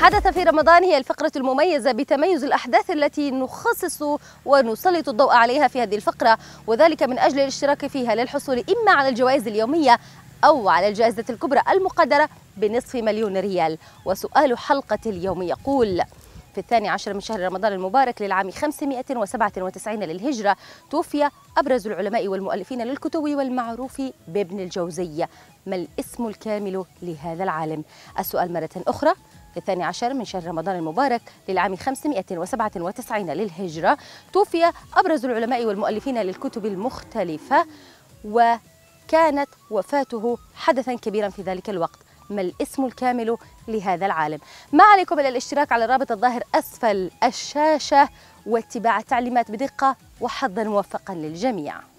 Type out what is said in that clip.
حدث في رمضان هي الفقرة المميزة بتميز الأحداث التي نخصص ونسلط الضوء عليها في هذه الفقرة وذلك من أجل الاشتراك فيها للحصول إما على الجوائز اليومية أو على الجائزة الكبرى المقدرة بنصف مليون ريال وسؤال حلقة اليوم يقول في الثاني عشر من شهر رمضان المبارك للعام 597 للهجرة توفي أبرز العلماء والمؤلفين للكتب والمعروف بابن الجوزي ما الاسم الكامل لهذا العالم؟ السؤال مرة أخرى الثاني عشر من شهر رمضان المبارك للعام 597 للهجرة توفي أبرز العلماء والمؤلفين للكتب المختلفة وكانت وفاته حدثا كبيرا في ذلك الوقت ما الاسم الكامل لهذا العالم ما عليكم إلا الاشتراك على الرابط الظاهر أسفل الشاشة واتباع التعليمات بدقة وحظا موفقا للجميع